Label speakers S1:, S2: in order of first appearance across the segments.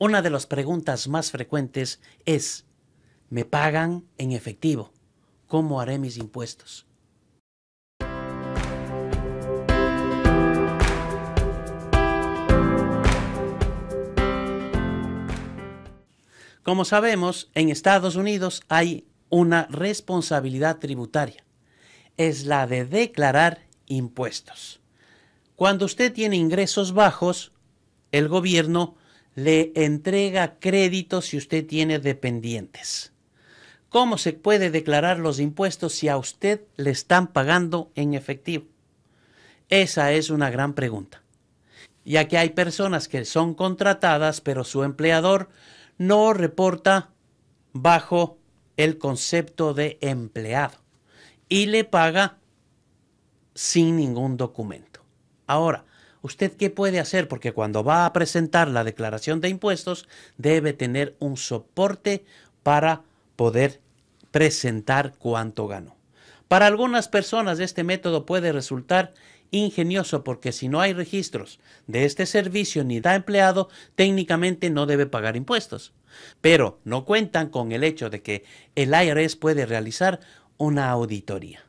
S1: Una de las preguntas más frecuentes es, ¿me pagan en efectivo? ¿Cómo haré mis impuestos? Como sabemos, en Estados Unidos hay una responsabilidad tributaria. Es la de declarar impuestos. Cuando usted tiene ingresos bajos, el gobierno le entrega crédito si usted tiene dependientes. ¿Cómo se puede declarar los impuestos si a usted le están pagando en efectivo? Esa es una gran pregunta, ya que hay personas que son contratadas pero su empleador no reporta bajo el concepto de empleado y le paga sin ningún documento. Ahora, ¿usted qué puede hacer? Porque cuando va a presentar la declaración de impuestos debe tener un soporte para poder presentar cuánto ganó. Para algunas personas este método puede resultar ingenioso porque si no hay registros de este servicio ni da empleado, técnicamente no debe pagar impuestos. Pero no cuentan con el hecho de que el IRS puede realizar una auditoría.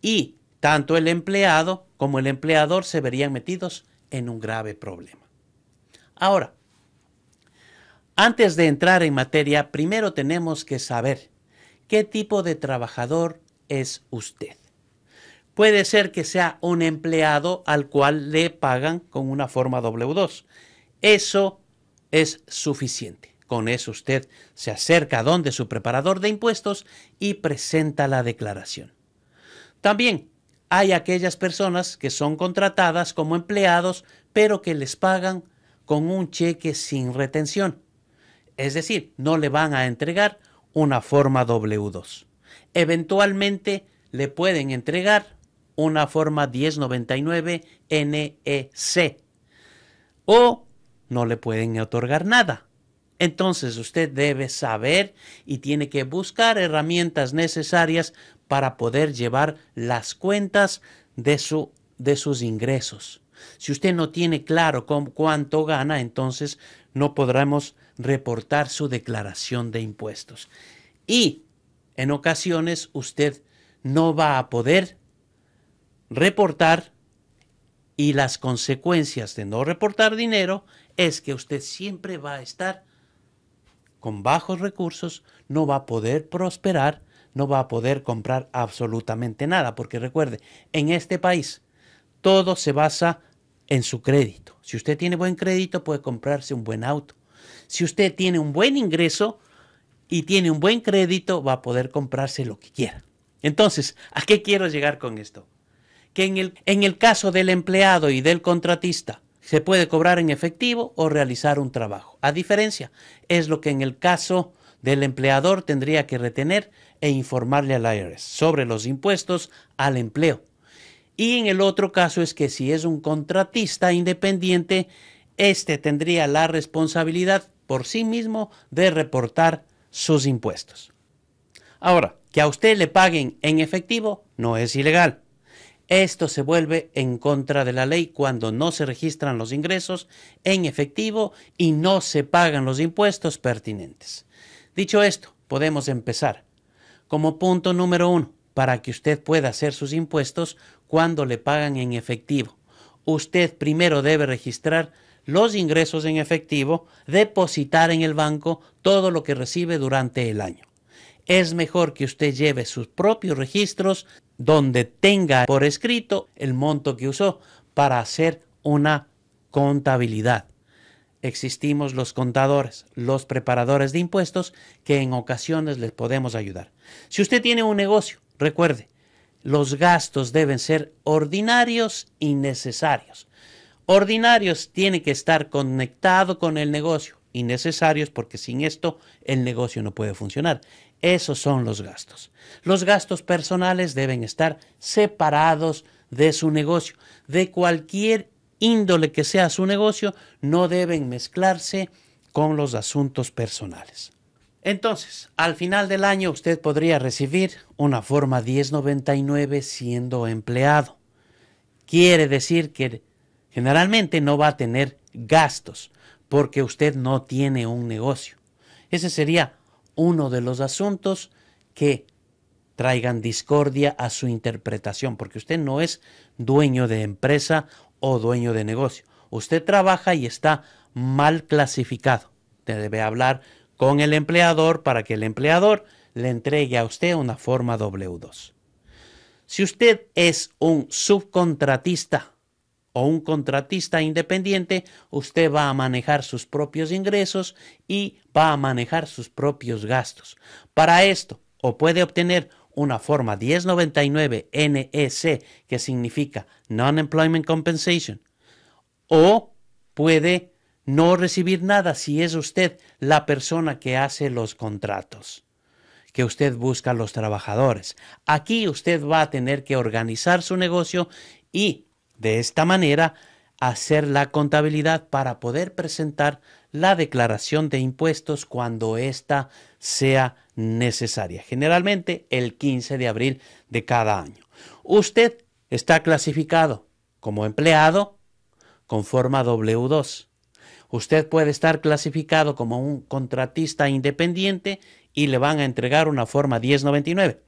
S1: Y tanto el empleado como el empleador se verían metidos en un grave problema. Ahora, antes de entrar en materia, primero tenemos que saber qué tipo de trabajador es usted. Puede ser que sea un empleado al cual le pagan con una forma W2. Eso es suficiente. Con eso usted se acerca a donde su preparador de impuestos y presenta la declaración. También hay aquellas personas que son contratadas como empleados, pero que les pagan con un cheque sin retención. Es decir, no le van a entregar una forma W2. Eventualmente le pueden entregar una forma 1099 NEC e o no le pueden otorgar nada. Entonces usted debe saber y tiene que buscar herramientas necesarias para poder llevar las cuentas de, sus ingresos. Si usted no tiene claro cuánto gana, entonces no podremos reportar su declaración de impuestos. Y en ocasiones usted no va a poder reportar y las consecuencias de no reportar dinero es que usted siempre va a estar con bajos recursos, no va a poder prosperar no va a poder comprar absolutamente nada, porque recuerde, en este país todo se basa en su crédito. Si usted tiene buen crédito, puede comprarse un buen auto. Si usted tiene un buen ingreso y tiene un buen crédito, va a poder comprarse lo que quiera. Entonces, ¿a qué quiero llegar con esto? Que en el, en el caso del empleado y del contratista, se puede cobrar en efectivo o realizar un trabajo. A diferencia, es lo que en el caso del empleador tendría que retener e informarle al IRS sobre los impuestos al empleo. Y en el otro caso es que si es un contratista independiente, éste tendría la responsabilidad por sí mismo de reportar sus impuestos. Ahora, que a usted le paguen en efectivo no es ilegal. Esto se vuelve en contra de la ley cuando no se registran los ingresos en efectivo y no se pagan los impuestos pertinentes. Dicho esto, podemos empezar. Como punto número uno, para que usted pueda hacer sus impuestos cuando le pagan en efectivo. Usted primero debe registrar los ingresos en efectivo, depositar en el banco todo lo que recibe durante el año. Es mejor que usted lleve sus propios registros donde tenga por escrito el monto que usó para hacer una contabilidad existimos los contadores, los preparadores de impuestos, que en ocasiones les podemos ayudar. Si usted tiene un negocio, recuerde, los gastos deben ser ordinarios y necesarios. Ordinarios tiene que estar conectado con el negocio y necesarios porque sin esto el negocio no puede funcionar. Esos son los gastos. Los gastos personales deben estar separados de su negocio, de cualquier índole que sea su negocio, no deben mezclarse con los asuntos personales. Entonces, al final del año usted podría recibir una forma 1099 siendo empleado. Quiere decir que generalmente no va a tener gastos porque usted no tiene un negocio. Ese sería uno de los asuntos que traigan discordia a su interpretación, porque usted no es dueño de empresa o dueño de negocio. Usted trabaja y está mal clasificado. Debe hablar con el empleador para que el empleador le entregue a usted una forma W2. Si usted es un subcontratista o un contratista independiente, usted va a manejar sus propios ingresos y va a manejar sus propios gastos. Para esto, o puede obtener una forma 1099 NEC, e que significa Non-Employment Compensation, o puede no recibir nada si es usted la persona que hace los contratos, que usted busca a los trabajadores. Aquí usted va a tener que organizar su negocio y de esta manera hacer la contabilidad para poder presentar la declaración de impuestos cuando ésta sea necesaria, generalmente el 15 de abril de cada año. Usted está clasificado como empleado con forma W2. Usted puede estar clasificado como un contratista independiente y le van a entregar una forma 1099.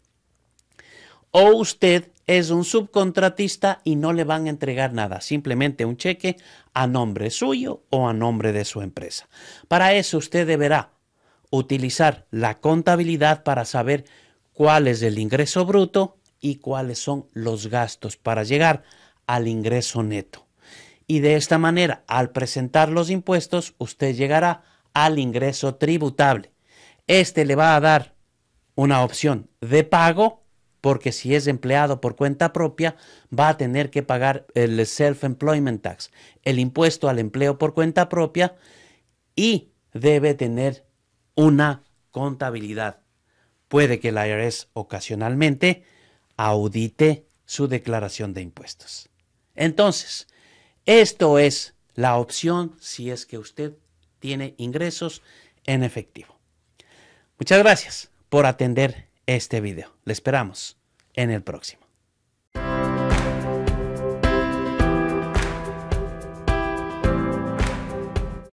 S1: O usted es un subcontratista y no le van a entregar nada, simplemente un cheque a nombre suyo o a nombre de su empresa. Para eso usted deberá utilizar la contabilidad para saber cuál es el ingreso bruto y cuáles son los gastos para llegar al ingreso neto. Y de esta manera, al presentar los impuestos, usted llegará al ingreso tributable. Este le va a dar una opción de pago porque si es empleado por cuenta propia, va a tener que pagar el Self-Employment Tax, el impuesto al empleo por cuenta propia, y debe tener una contabilidad. Puede que el IRS ocasionalmente audite su declaración de impuestos. Entonces, esto es la opción si es que usted tiene ingresos en efectivo. Muchas gracias por atender este video. Le esperamos en el próximo.